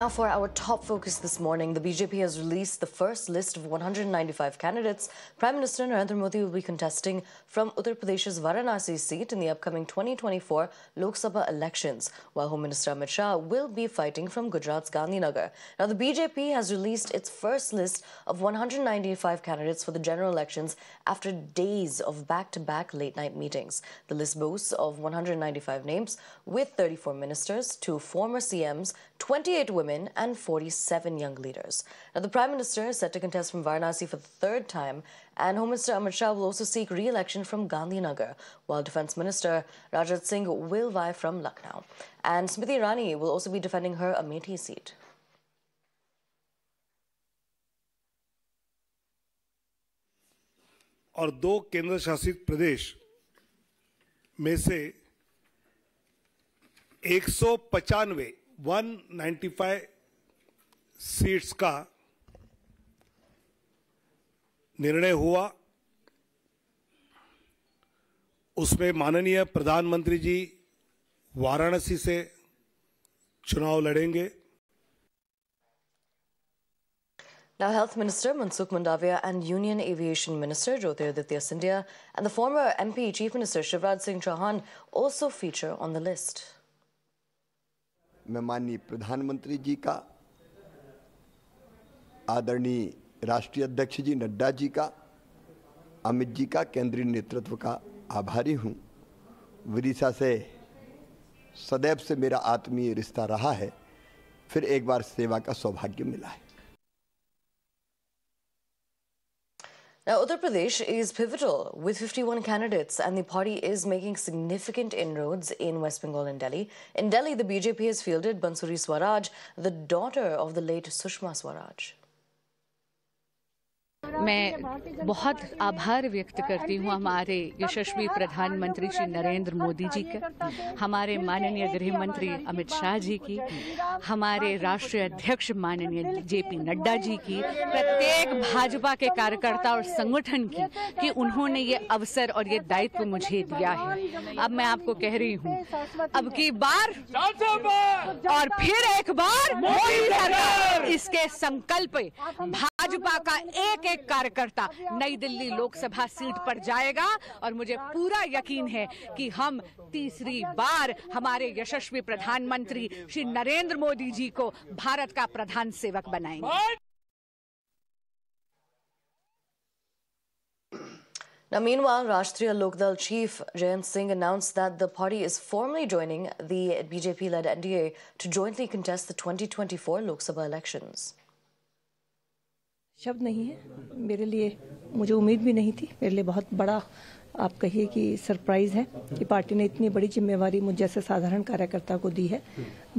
Now for our top focus this morning, the BJP has released the first list of 195 candidates. Prime Minister Narendra Modi will be contesting from Uttar Pradesh's Varanasi seat in the upcoming 2024 Lok Sabha elections, while Home Minister Amit Shah will be fighting from Gujarat's Gandhinagar. Now the BJP has released its first list of 195 candidates for the general elections after days of back-to-back late-night meetings. The list boasts of 195 names with 34 ministers, two former CMs, 28 women, women and 47 young leaders. Now, the Prime Minister is set to contest from Varanasi for the third time, and Home Minister Amit Shah will also seek re election from Gandhinagar, while Defence Minister Rajat Singh will vie from Lucknow. And Smriti Rani will also be defending her Amethi seat. और दो केंद्र शासित प्रदेश में से एक सौ 195 seats का निर्णय हुआ उसमें माननीय प्रधानमंत्री जी वाराणसी से चुनाव लड़ेंगे Now, Health Minister Mansukh Mandavia and Union Aviation Minister Jyotiraditya Sindhya and the former MP Chief Minister Shivraj Singh Chauhan also feature on the list. मैं माननीय प्रधानमंत्री जी का आदरणीय राष्ट्रीय अध्यक्ष जी नड्डा जी का अमित जी का केंद्रीय नेतृत्व का आभारी हूँ विदिशा से सदैव से मेरा आत्मीय रिश्ता रहा है फिर एक बार सेवा का सौभाग्य मिला है Now, Uttar Pradesh is pivotal with 51 candidates, and the party is making significant inroads in West Bengal and Delhi. In Delhi, the BJP has fielded Bansuri Swaraj, the daughter of the late Sushma Swaraj. मैं बहुत आभार व्यक्त करती हूँ हमारे यशस्वी प्रधानमंत्री श्री नरेंद्र मोदी जी का हमारे माननीय गृह मंत्री अमित शाह जी की हमारे राष्ट्रीय अध्यक्ष माननीय जेपी नड्डा जी की तो प्रत्येक भाजपा के कार्यकर्ता और संगठन की तो कि उन्होंने ये अवसर और ये दायित्व मुझे दिया है अब मैं आपको कह रही हूँ अब की बार तो और फिर एक बार इसके संकल्प भाजपा का एक एक कार्यकर्ता नई दिल्ली लोकसभा सीट पर जाएगा और मुझे पूरा यकीन है कि हम तीसरी बार हमारे यशस्वी प्रधानमंत्री श्री नरेंद्र मोदी जी को भारत का प्रधान सेवक बनाएंगे Now, meanwhile, Rashtriya Lokdal chief Jayant Singh announced that the party is formally joining the BJP-led NDA to jointly contest the 2024 Lok Sabha elections. शब्द नहीं है मेरे लिए मुझे उम्मीद भी नहीं थी मेरे लिए बहुत बड़ा आप कहिए कि सरप्राइज़ है कि पार्टी ने इतनी बड़ी जिम्मेवारी मुझ जैसे साधारण कार्यकर्ता को दी है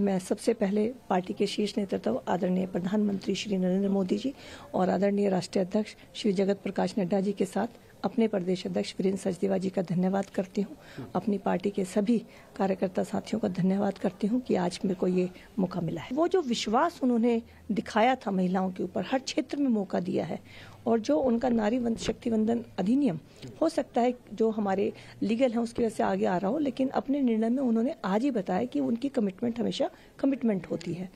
मैं सबसे पहले पार्टी के शीर्ष नेतृत्व आदरणीय प्रधानमंत्री श्री नरेंद्र मोदी जी और आदरणीय राष्ट्रीय अध्यक्ष श्री जगत प्रकाश नड्डा जी के साथ अपने प्रदेश अध्यक्ष वीरेंद्र सचदेवा जी का धन्यवाद करती हूँ अपनी पार्टी के सभी कार्यकर्ता साथियों का धन्यवाद करती हूँ कि आज मेरे को ये मौका मिला है वो जो विश्वास उन्होंने दिखाया था महिलाओं के ऊपर हर क्षेत्र में मौका दिया है और जो उनका नारी शक्ति वंदन अधिनियम हो सकता है जो हमारे लीगल है उसकी वजह से आगे आ रहा हो लेकिन अपने निर्णय में उन्होंने आज ही बताया कि उनकी कमिटमेंट हमेशा कमिटमेंट होती है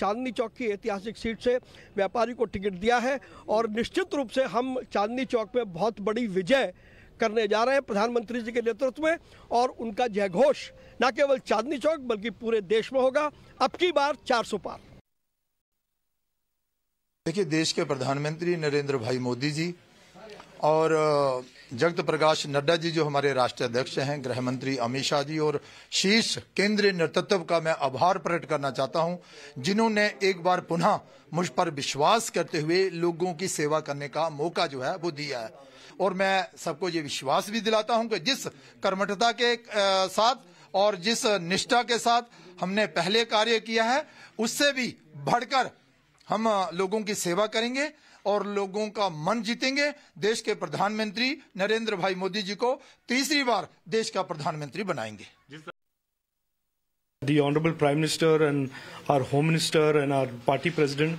चांदनी चौक की ऐतिहासिक सीट से व्यापारी को टिकट दिया है और निश्चित रूप से हम चांदनी चौक में बहुत बड़ी विजय करने जा रहे हैं प्रधानमंत्री जी के नेतृत्व में और उनका जयघोष न केवल चांदनी चौक बल्कि पूरे देश में होगा अब की बार सौ पार देखिए देश के प्रधानमंत्री नरेंद्र भाई मोदी जी और जगत प्रकाश नड्डा जी जो हमारे राष्ट्रीय अध्यक्ष हैं गृह मंत्री अमित शाह जी और शीर्ष केंद्रीय नेतृत्व का मैं आभार प्रकट करना चाहता हूं जिन्होंने एक बार पुनः मुझ पर विश्वास करते हुए लोगों की सेवा करने का मौका जो है वो दिया है और मैं सबको ये विश्वास भी दिलाता हूं कि जिस कर्मठता के साथ और जिस निष्ठा के साथ हमने पहले कार्य किया है उससे भी बढ़कर हम लोगों की सेवा करेंगे और लोगों का मन जीतेंगे देश के प्रधानमंत्री नरेंद्र भाई मोदी जी को तीसरी बार देश का प्रधानमंत्री बनाएंगे The Honorable Prime Minister and our Home Minister and our party president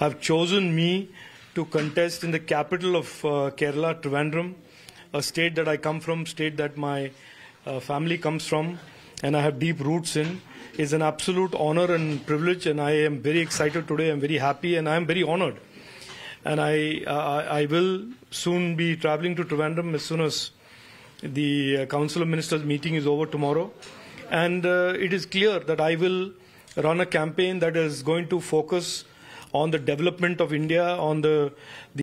have chosen me to contest in the capital of uh, Kerala, Trivandrum, a state that I come from, state that my uh, family comes from and I have deep roots in. is an absolute honor and privilege and I am very excited today. i am very happy and i am very honored. And I, uh, I will soon be traveling to Trivandrum as soon as the uh, Council of Ministers meeting is over tomorrow. And uh, it is clear that I will run a campaign that is going to focus on the development of India, on the,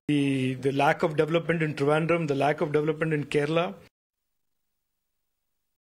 the, the lack of development in Trivandrum, the lack of development in Kerala,